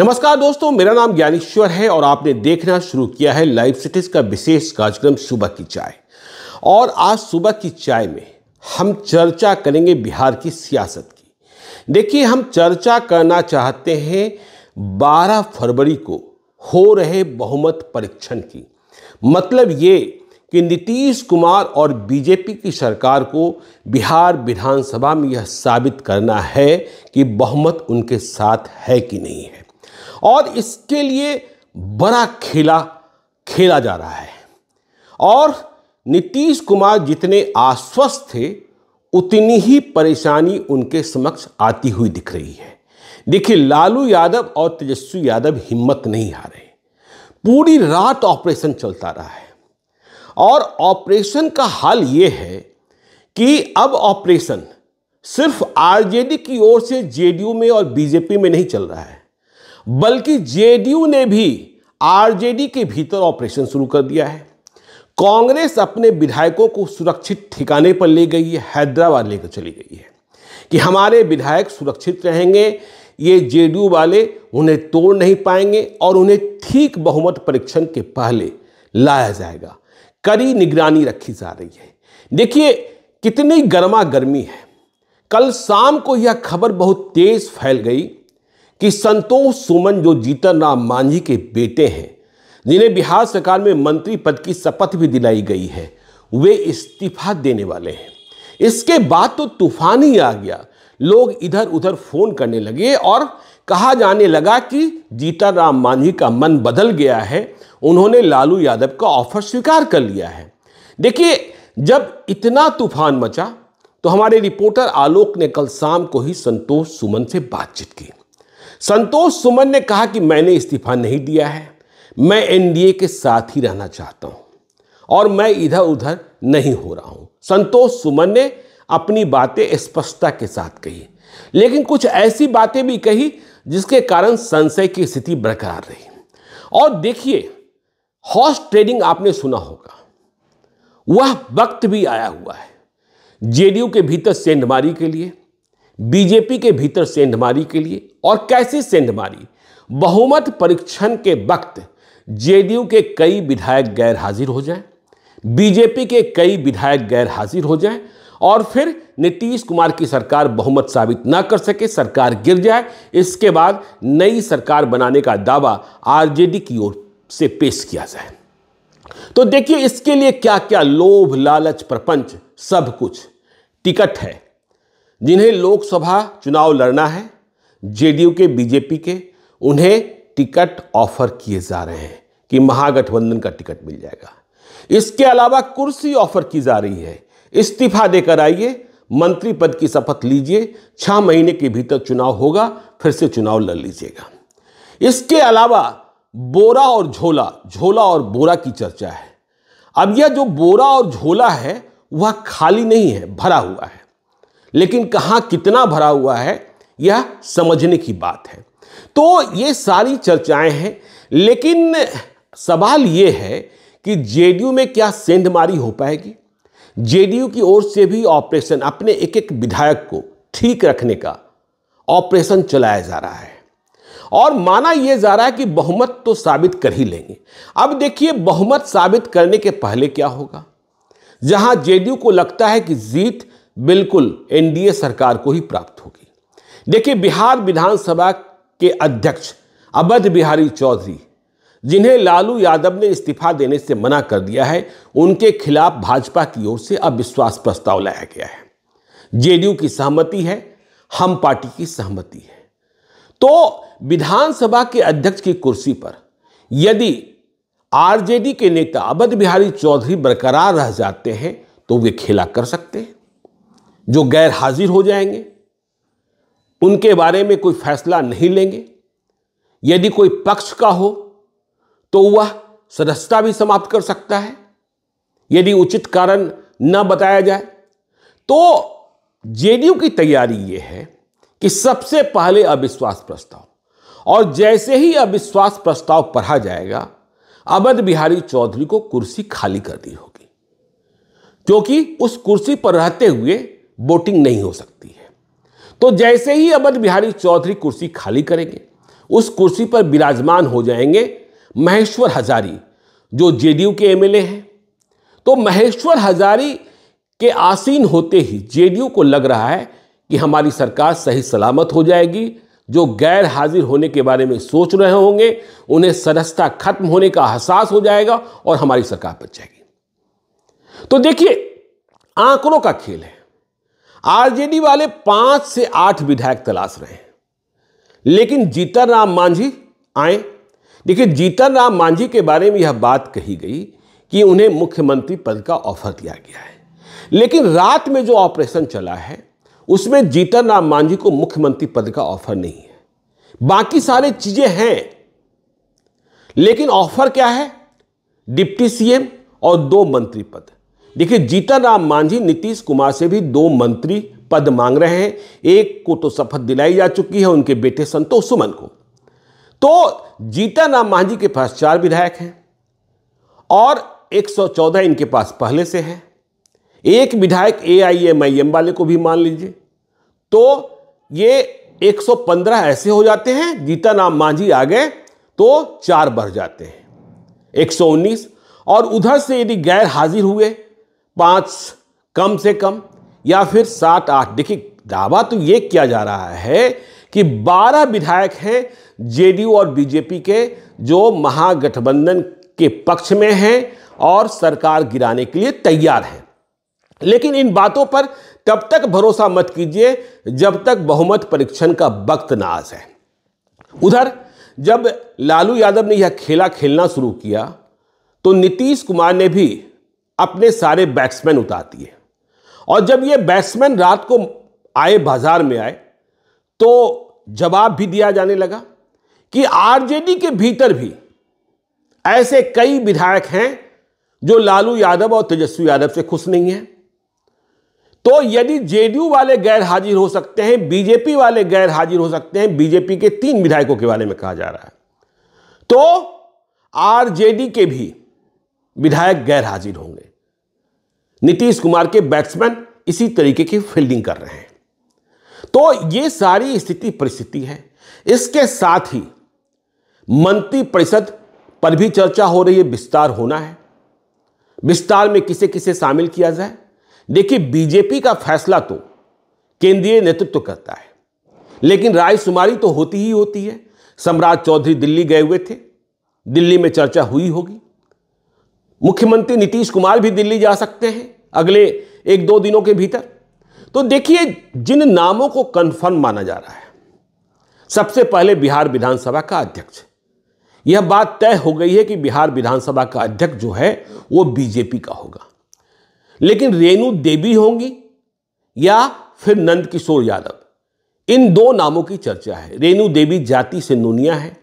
नमस्कार दोस्तों मेरा नाम ज्ञानेश्वर है और आपने देखना शुरू किया है लाइव सिटीज का विशेष कार्यक्रम सुबह की चाय और आज सुबह की चाय में हम चर्चा करेंगे बिहार की सियासत की देखिए हम चर्चा करना चाहते हैं 12 फरवरी को हो रहे बहुमत परीक्षण की मतलब ये कि नीतीश कुमार और बीजेपी की सरकार को बिहार विधानसभा में यह साबित करना है कि बहुमत उनके साथ है कि नहीं है और इसके लिए बड़ा खेला खेला जा रहा है और नीतीश कुमार जितने आश्वस्त थे उतनी ही परेशानी उनके समक्ष आती हुई दिख रही है देखिए लालू यादव और तेजस्वी यादव हिम्मत नहीं हारे पूरी रात ऑपरेशन चलता रहा है और ऑपरेशन का हाल ये है कि अब ऑपरेशन सिर्फ आरजेडी की ओर से जेडीयू में और बीजेपी में नहीं चल रहा है बल्कि जेडीयू ने भी आरजेडी के भीतर ऑपरेशन शुरू कर दिया है कांग्रेस अपने विधायकों को सुरक्षित ठिकाने पर ले गई है हैदराबाद लेकर चली गई है कि हमारे विधायक सुरक्षित रहेंगे ये जेडीयू वाले उन्हें तोड़ नहीं पाएंगे और उन्हें ठीक बहुमत परीक्षण के पहले लाया जाएगा कड़ी निगरानी रखी जा रही है देखिए कितनी गर्मा गर्मी है कल शाम को यह खबर बहुत तेज फैल गई कि संतोष सुमन जो जीतन राम मांझी के बेटे हैं जिन्हें बिहार सरकार में मंत्री पद की शपथ भी दिलाई गई है वे इस्तीफा देने वाले हैं इसके बाद तो तूफान ही आ गया लोग इधर उधर फोन करने लगे और कहा जाने लगा कि राम मांझी का मन बदल गया है उन्होंने लालू यादव का ऑफर स्वीकार कर लिया है देखिए जब इतना तूफान मचा तो हमारे रिपोर्टर आलोक ने कल शाम को ही संतोष सुमन से बातचीत की संतोष सुमन ने कहा कि मैंने इस्तीफा नहीं दिया है मैं एनडीए के साथ ही रहना चाहता हूं और मैं इधर उधर नहीं हो रहा हूं संतोष सुमन ने अपनी बातें स्पष्टता के साथ कही लेकिन कुछ ऐसी बातें भी कही जिसके कारण संशय की स्थिति बरकरार रही और देखिए हॉर्स ट्रेडिंग आपने सुना होगा वह वक्त भी आया हुआ है जेडीयू के भीतर सेंधमारी के लिए बीजेपी के भीतर सेंधमारी के लिए और कैसी सेंध मारी बहुमत परीक्षण के वक्त जेडीयू के कई विधायक गैर हाजिर हो जाएं बीजेपी के कई विधायक गैर हाजिर हो जाएं और फिर नीतीश कुमार की सरकार बहुमत साबित ना कर सके सरकार गिर जाए इसके बाद नई सरकार बनाने का दावा आरजेडी की ओर से पेश किया जाए तो देखिए इसके लिए क्या क्या लोभ लालच प्रपंच सब कुछ टिकट है जिन्हें लोकसभा चुनाव लड़ना है जेडीयू के बीजेपी के उन्हें टिकट ऑफर किए जा रहे हैं कि महागठबंधन का टिकट मिल जाएगा इसके अलावा कुर्सी ऑफर की जा रही है इस्तीफा देकर आइए मंत्री पद की शपथ लीजिए छह महीने के भीतर चुनाव होगा फिर से चुनाव लड़ लीजिएगा इसके अलावा बोरा और झोला झोला और बोरा की चर्चा है अब यह जो बोरा और झोला है वह खाली नहीं है भरा हुआ है लेकिन कहां कितना भरा हुआ है यह समझने की बात है तो ये सारी चर्चाएं हैं लेकिन सवाल ये है कि जेडीयू में क्या सेंधमारी हो पाएगी जेडीयू की ओर से भी ऑपरेशन अपने एक एक विधायक को ठीक रखने का ऑपरेशन चलाया जा रहा है और माना यह जा रहा है कि बहुमत तो साबित कर ही लेंगे अब देखिए बहुमत साबित करने के पहले क्या होगा जहां जेडीयू को लगता है कि जीत बिल्कुल एनडीए सरकार को ही प्राप्त होगी देखिए बिहार विधानसभा के अध्यक्ष अवध बिहारी चौधरी जिन्हें लालू यादव ने इस्तीफा देने से मना कर दिया है उनके खिलाफ भाजपा की ओर से अविश्वास प्रस्ताव लाया गया है जेडीयू की सहमति है हम पार्टी की सहमति है तो विधानसभा के अध्यक्ष की कुर्सी पर यदि आरजेडी के नेता अवध बिहारी चौधरी बरकरार रह जाते हैं तो वे खेला कर सकते हैं जो गैर हाजिर हो जाएंगे उनके बारे में कोई फैसला नहीं लेंगे यदि कोई पक्ष का हो तो वह सदस्यता भी समाप्त कर सकता है यदि उचित कारण न बताया जाए तो जेडीयू की तैयारी यह है कि सबसे पहले अविश्वास प्रस्ताव और जैसे ही अविश्वास प्रस्ताव पढ़ा जाएगा अवध बिहारी चौधरी को कुर्सी खाली कर दी होगी क्योंकि उस कुर्सी पर रहते हुए वोटिंग नहीं हो सकती है तो जैसे ही अमर बिहारी चौधरी कुर्सी खाली करेंगे उस कुर्सी पर विराजमान हो जाएंगे महेश्वर हजारी जो जेडीयू के एमएलए हैं तो महेश्वर हजारी के आसीन होते ही जेडीयू को लग रहा है कि हमारी सरकार सही सलामत हो जाएगी जो गैर हाजिर होने के बारे में सोच रहे होंगे उन्हें सरसता खत्म होने का एहसास हो जाएगा और हमारी सरकार बच जाएगी तो देखिए आंकड़ों का खेल है आरजेडी वाले पांच से आठ विधायक तलाश रहे हैं लेकिन जीतन राम मांझी आए देखिए जीतन राम मांझी के बारे में यह बात कही गई कि उन्हें मुख्यमंत्री पद का ऑफर दिया गया है लेकिन रात में जो ऑपरेशन चला है उसमें जीतन राम मांझी को मुख्यमंत्री पद का ऑफर नहीं है बाकी सारे चीजें हैं लेकिन ऑफर क्या है डिप्टी सीएम और दो मंत्री पद देखिए राम मांझी नीतीश कुमार से भी दो मंत्री पद मांग रहे हैं एक को तो शपथ दिलाई जा चुकी है उनके बेटे संतोष सुमन को तो राम मांझी के पास चार विधायक हैं और 114 इनके पास पहले से हैं एक विधायक ए आई एम आई एम वाले को भी मान लीजिए तो ये 115 ऐसे हो जाते हैं नाम मांझी आ गए तो चार बढ़ जाते हैं 119 और उधर से यदि गैर हाजिर हुए पाँच कम से कम या फिर सात आठ देखिए दावा तो ये किया जा रहा है कि 12 विधायक हैं जेडीयू और बीजेपी के जो महागठबंधन के पक्ष में हैं और सरकार गिराने के लिए तैयार हैं लेकिन इन बातों पर तब तक भरोसा मत कीजिए जब तक बहुमत परीक्षण का वक्त नाज है उधर जब लालू यादव ने यह खेला खेलना शुरू किया तो नीतीश कुमार ने भी अपने सारे बैट्समैन उतारती है और जब ये बैट्समैन रात को आए बाजार में आए तो जवाब भी दिया जाने लगा कि आरजेडी के भीतर भी ऐसे कई विधायक हैं जो लालू यादव और तेजस्वी यादव से खुश नहीं हैं तो यदि जेडीयू वाले गैर हाजिर हो सकते हैं बीजेपी वाले गैर हाजिर हो सकते हैं बीजेपी के तीन विधायकों के बारे में कहा जा रहा है तो आरजेडी के भी विधायक गैर हाजिर होंगे नीतीश कुमार के बैट्समैन इसी तरीके की फील्डिंग कर रहे हैं तो ये सारी स्थिति परिस्थिति है इसके साथ ही मंत्री परिषद पर भी चर्चा हो रही है विस्तार होना है विस्तार में किसे किसे शामिल किया जाए देखिए बीजेपी का फैसला तो केंद्रीय नेतृत्व तो करता है लेकिन रायशुमारी तो होती ही होती है सम्राट चौधरी दिल्ली गए हुए थे दिल्ली में चर्चा हुई होगी मुख्यमंत्री नीतीश कुमार भी दिल्ली जा सकते हैं अगले एक दो दिनों के भीतर तो देखिए जिन नामों को कन्फर्म माना जा रहा है सबसे पहले बिहार विधानसभा का अध्यक्ष यह बात तय हो गई है कि बिहार विधानसभा का अध्यक्ष जो है वो बीजेपी का होगा लेकिन रेणु देवी होंगी या फिर नंद किशोर यादव इन दो नामों की चर्चा है रेणु देवी जाति से नूनिया है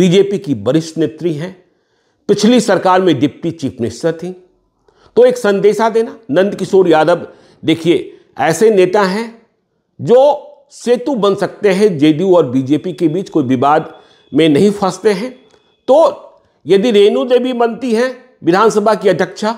बीजेपी की वरिष्ठ नेत्री हैं पिछली सरकार में डिप्टी चीफ मिनिस्टर थी तो एक संदेशा देना नंद किशोर यादव देखिए ऐसे नेता हैं जो सेतु बन सकते हैं जेडीयू और बीजेपी के बीच कोई विवाद में नहीं फंसते हैं तो यदि रेणु देवी बनती हैं विधानसभा की अध्यक्षा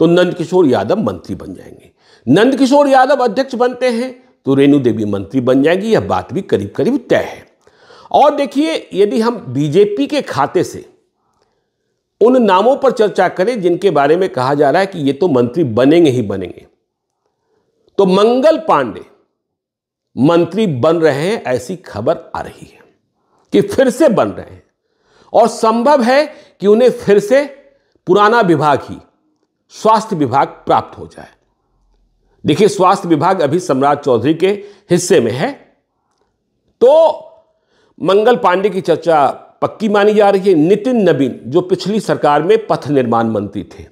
तो नंद किशोर यादव मंत्री बन जाएंगे नंद किशोर यादव अध्यक्ष बनते हैं तो रेणु देवी मंत्री बन जाएगी यह बात भी करीब करीब तय है और देखिए यदि हम बीजेपी के खाते से उन नामों पर चर्चा करें जिनके बारे में कहा जा रहा है कि ये तो मंत्री बनेंगे ही बनेंगे तो मंगल पांडे मंत्री बन रहे हैं ऐसी खबर आ रही है कि फिर से बन रहे हैं और संभव है कि उन्हें फिर से पुराना विभाग ही स्वास्थ्य विभाग प्राप्त हो जाए देखिए स्वास्थ्य विभाग अभी सम्राट चौधरी के हिस्से में है तो मंगल पांडे की चर्चा पक्की मानी जा रही है नितिन नबीन जो पिछली सरकार में पथ निर्माण मंत्री थे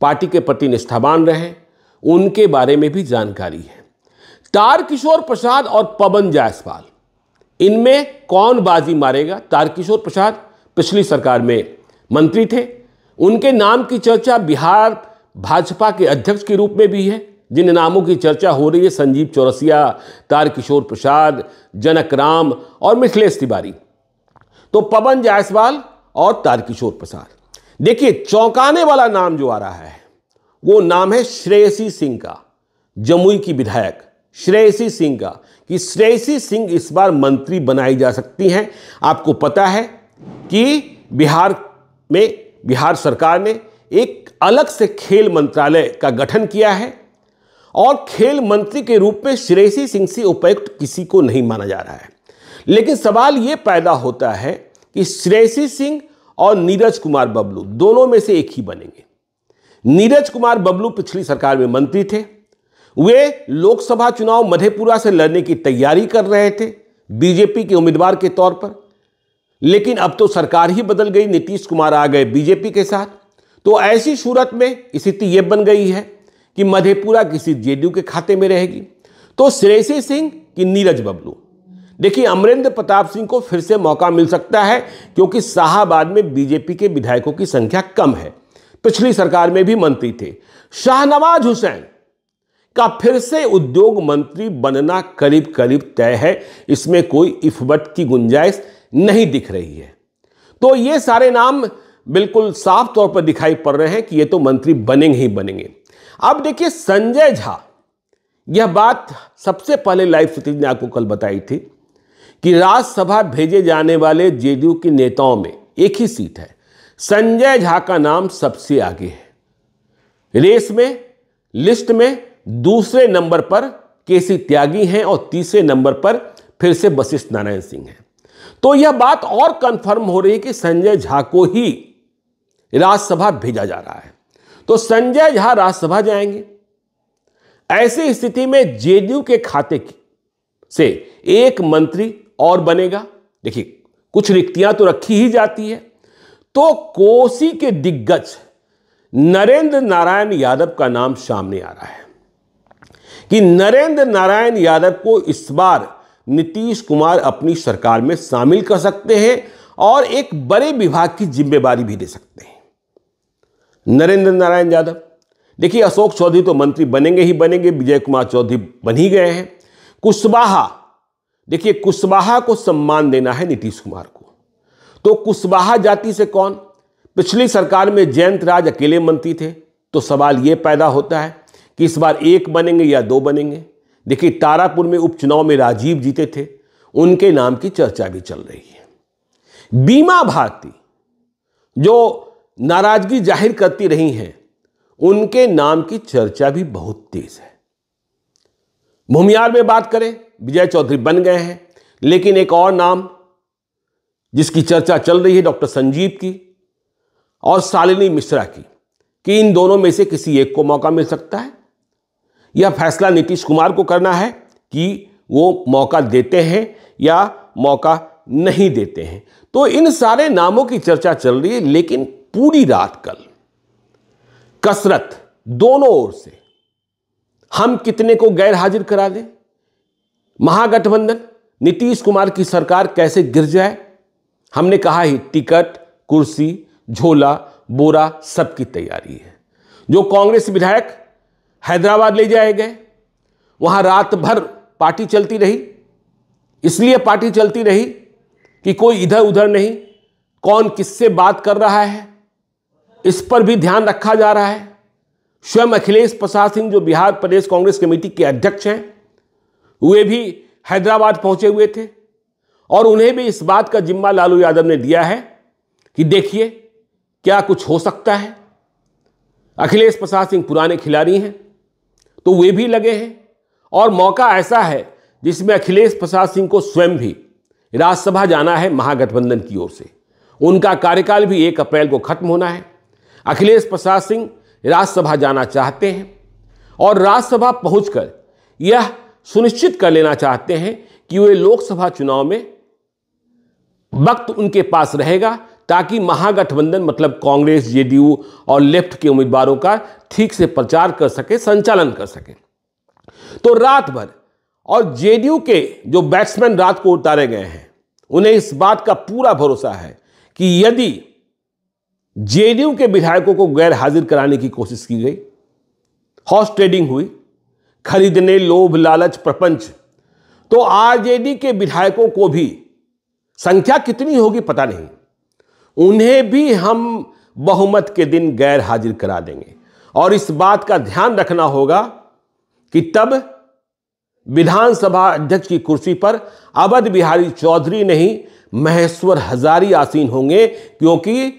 पार्टी के प्रति निष्ठावान रहे उनके बारे में भी जानकारी है तारकिशोर प्रसाद और पवन जायसवाल इनमें कौन बाजी मारेगा तारकिशोर प्रसाद पिछली सरकार में मंत्री थे उनके नाम की चर्चा बिहार भाजपा के अध्यक्ष के रूप में भी है जिन नामों की चर्चा हो रही है संजीव चौरसिया तारकिशोर प्रसाद जनक राम और मिथिलेश तिवारी तो पवन जायसवाल और तारकिशोर प्रसाद देखिए चौंकाने वाला नाम जो आ रहा है वो नाम है श्रेयसी सिंह का जमुई की विधायक श्रेयसी सिंह का कि श्रेयसी सिंह इस बार मंत्री बनाई जा सकती हैं आपको पता है कि बिहार में बिहार सरकार ने एक अलग से खेल मंत्रालय का गठन किया है और खेल मंत्री के रूप में श्रेयसी सिंह से उपयुक्त किसी को नहीं माना जा रहा है लेकिन सवाल ये पैदा होता है कि श्रेयसी सिंह और नीरज कुमार बबलू दोनों में से एक ही बनेंगे नीरज कुमार बबलू पिछली सरकार में मंत्री थे वे लोकसभा चुनाव मधेपुरा से लड़ने की तैयारी कर रहे थे बीजेपी के उम्मीदवार के तौर पर लेकिन अब तो सरकार ही बदल गई नीतीश कुमार आ गए बीजेपी के साथ तो ऐसी सूरत में स्थिति यह बन गई है कि मधेपुरा किसी जेडीयू के खाते में रहेगी तो श्रेयसी सिंह की नीरज बबलू देखिए अमरेंद्र प्रताप सिंह को फिर से मौका मिल सकता है क्योंकि शाहबाद में बीजेपी के विधायकों की संख्या कम है पिछली सरकार में भी मंत्री थे शाहनवाज हुसैन का फिर से उद्योग मंत्री बनना करीब करीब तय है इसमें कोई इफबट की गुंजाइश नहीं दिख रही है तो ये सारे नाम बिल्कुल साफ तौर पर दिखाई पड़ रहे हैं कि ये तो मंत्री बनेंगे ही बनेंगे अब देखिए संजय झा यह बात सबसे पहले लाइव सतीश ने आपको कल बताई थी कि राज्यसभा भेजे जाने वाले जेडीयू के नेताओं में एक ही सीट है संजय झा का नाम सबसे आगे है रेस में लिस्ट में दूसरे नंबर पर केसी त्यागी हैं और तीसरे नंबर पर फिर से वशिष्ठ नारायण सिंह हैं तो यह बात और कंफर्म हो रही है कि संजय झा को ही राज्यसभा भेजा जा रहा है तो संजय झा राज्यसभा जाएंगे ऐसी स्थिति में जेडीयू के खाते से एक मंत्री और बनेगा देखिए कुछ रिक्तियां तो रखी ही जाती है तो कोसी के दिग्गज नरेंद्र नारायण यादव का नाम सामने आ रहा है कि नरेंद्र नारायण यादव को इस बार नीतीश कुमार अपनी सरकार में शामिल कर सकते हैं और एक बड़े विभाग की जिम्मेदारी भी दे सकते हैं नरेंद्र नारायण यादव देखिए अशोक चौधरी तो मंत्री बनेंगे ही बनेंगे विजय कुमार चौधरी बन ही गए हैं कुशवाहा देखिए कुशवाहा को सम्मान देना है नीतीश कुमार को तो कुशवाहा जाति से कौन पिछली सरकार में जयंत राज अकेले मंत्री थे तो सवाल ये पैदा होता है कि इस बार एक बनेंगे या दो बनेंगे देखिए तारापुर में उपचुनाव में राजीव जीते थे उनके नाम की चर्चा भी चल रही है बीमा भारती जो नाराजगी जाहिर करती रही हैं उनके नाम की चर्चा भी बहुत तेज है भूमियार में बात करें विजय चौधरी बन गए हैं लेकिन एक और नाम जिसकी चर्चा चल रही है डॉक्टर संजीव की और शालिनी मिश्रा की कि इन दोनों में से किसी एक को मौका मिल सकता है यह फैसला नीतीश कुमार को करना है कि वो मौका देते हैं या मौका नहीं देते हैं तो इन सारे नामों की चर्चा चल रही है लेकिन पूरी रात कल कसरत दोनों ओर से हम कितने को गैर हाजिर करा दें महागठबंधन नीतीश कुमार की सरकार कैसे गिर जाए हमने कहा ही टिकट कुर्सी झोला बोरा सबकी तैयारी है जो कांग्रेस विधायक हैदराबाद ले जाए गए वहां रात भर पार्टी चलती रही इसलिए पार्टी चलती रही कि कोई इधर उधर नहीं कौन किससे बात कर रहा है इस पर भी ध्यान रखा जा रहा है स्वयं अखिलेश प्रसाद सिंह जो बिहार प्रदेश कांग्रेस कमेटी के अध्यक्ष हैं वे भी हैदराबाद पहुंचे हुए थे और उन्हें भी इस बात का जिम्मा लालू यादव ने दिया है कि देखिए क्या कुछ हो सकता है अखिलेश प्रसाद सिंह पुराने खिलाड़ी हैं तो वे भी लगे हैं और मौका ऐसा है जिसमें अखिलेश प्रसाद सिंह को स्वयं भी राज्यसभा जाना है महागठबंधन की ओर से उनका कार्यकाल भी एक अप्रैल को खत्म होना है अखिलेश प्रसाद सिंह राज्यसभा जाना चाहते हैं और राज्यसभा पहुंचकर यह सुनिश्चित कर लेना चाहते हैं कि वे लोकसभा चुनाव में वक्त उनके पास रहेगा ताकि महागठबंधन मतलब कांग्रेस जेडीयू और लेफ्ट के उम्मीदवारों का ठीक से प्रचार कर सके संचालन कर सके तो रात भर और जेडीयू के जो बैट्समैन रात को उतारे गए हैं उन्हें इस बात का पूरा भरोसा है कि यदि जेडीयू के विधायकों को गैर हाजिर कराने की कोशिश की गई हॉर्स ट्रेडिंग हुई खरीदने लोभ लालच प्रपंच तो आरजेडी के विधायकों को भी संख्या कितनी होगी पता नहीं उन्हें भी हम बहुमत के दिन गैर हाजिर करा देंगे और इस बात का ध्यान रखना होगा कि तब विधानसभा अध्यक्ष की कुर्सी पर अवध बिहारी चौधरी नहीं महेश्वर हजारी आसीन होंगे क्योंकि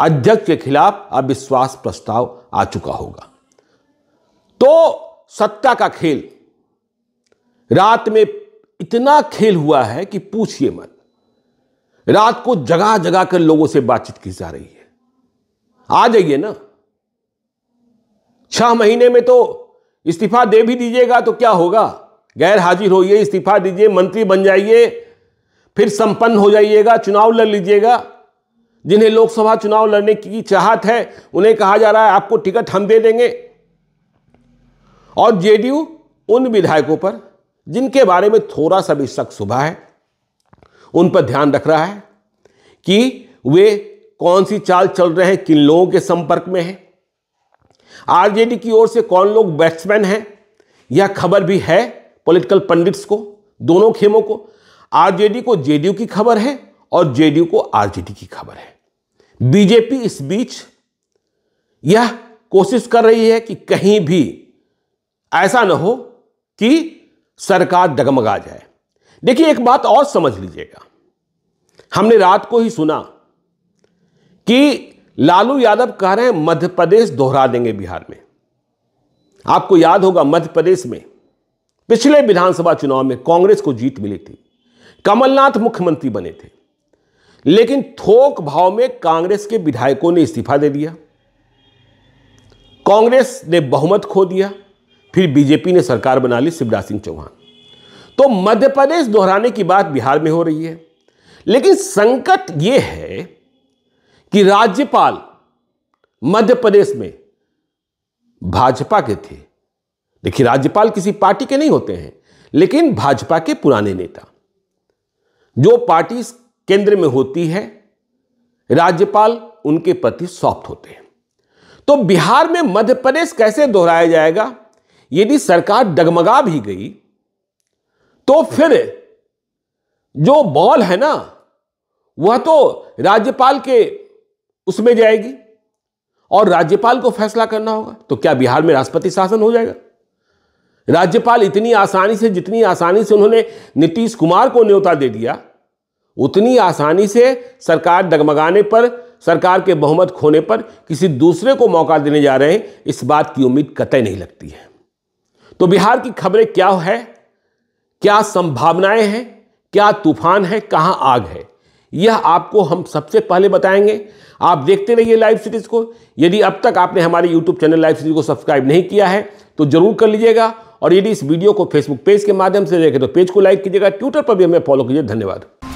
अध्यक्ष के खिलाफ अविश्वास प्रस्ताव आ चुका होगा तो सत्ता का खेल रात में इतना खेल हुआ है कि पूछिए मत रात को जगह जगह कर लोगों से बातचीत की जा रही है आ जाइए ना छह महीने में तो इस्तीफा दे भी दीजिएगा तो क्या होगा गैर हाजिर होइए इस्तीफा दीजिए मंत्री बन जाइए फिर संपन्न हो जाइएगा चुनाव लड़ लीजिएगा जिन्हें लोकसभा चुनाव लड़ने की चाहत है उन्हें कहा जा रहा है आपको टिकट हम दे देंगे और जेडीयू उन विधायकों पर जिनके बारे में थोड़ा सा भी शक सुबह है उन पर ध्यान रख रहा है कि वे कौन सी चाल चल रहे हैं किन लोगों के संपर्क में है आरजेडी की ओर से कौन लोग बैट्समैन हैं यह खबर भी है पॉलिटिकल पंडित्स को दोनों खेमों को आरजेडी को जेडीयू की खबर है और जेडीयू को आरजेडी की खबर है बीजेपी इस बीच यह कोशिश कर रही है कि कहीं भी ऐसा ना हो कि सरकार डगमगा जाए देखिए एक बात और समझ लीजिएगा हमने रात को ही सुना कि लालू यादव कह रहे हैं मध्य प्रदेश दोहरा देंगे बिहार में आपको याद होगा मध्य प्रदेश में पिछले विधानसभा चुनाव में कांग्रेस को जीत मिली थी कमलनाथ मुख्यमंत्री बने थे लेकिन थोक भाव में कांग्रेस के विधायकों ने इस्तीफा दे दिया कांग्रेस ने बहुमत खो दिया फिर बीजेपी ने सरकार बना ली शिवराज सिंह चौहान तो मध्य प्रदेश दोहराने की बात बिहार में हो रही है लेकिन संकट ये है कि राज्यपाल मध्य प्रदेश में भाजपा के थे देखिए राज्यपाल किसी पार्टी के नहीं होते हैं लेकिन भाजपा के पुराने नेता जो पार्टी केंद्र में होती है राज्यपाल उनके प्रति सॉफ्ट होते हैं तो बिहार में मध्य प्रदेश कैसे दोहराया जाएगा यदि सरकार डगमगा भी गई तो फिर जो बॉल है ना वह तो राज्यपाल के उसमें जाएगी और राज्यपाल को फैसला करना होगा तो क्या बिहार में राष्ट्रपति शासन हो जाएगा राज्यपाल इतनी आसानी से जितनी आसानी से उन्होंने नीतीश कुमार को न्योता दे दिया उतनी आसानी से सरकार डगमगाने पर सरकार के बहुमत खोने पर किसी दूसरे को मौका देने जा रहे हैं इस बात की उम्मीद कतई नहीं लगती है तो बिहार की खबरें क्या है क्या संभावनाएं हैं क्या तूफान है कहां आग है यह आपको हम सबसे पहले बताएंगे आप देखते रहिए लाइव सीरीज को यदि अब तक आपने हमारे यूट्यूब चैनल लाइव सीरीज को सब्सक्राइब नहीं किया है तो जरूर कर लीजिएगा और यदि इस वीडियो को फेसबुक पेज के माध्यम से देखें तो पेज को लाइक कीजिएगा ट्विटर पर भी हमें फॉलो कीजिए धन्यवाद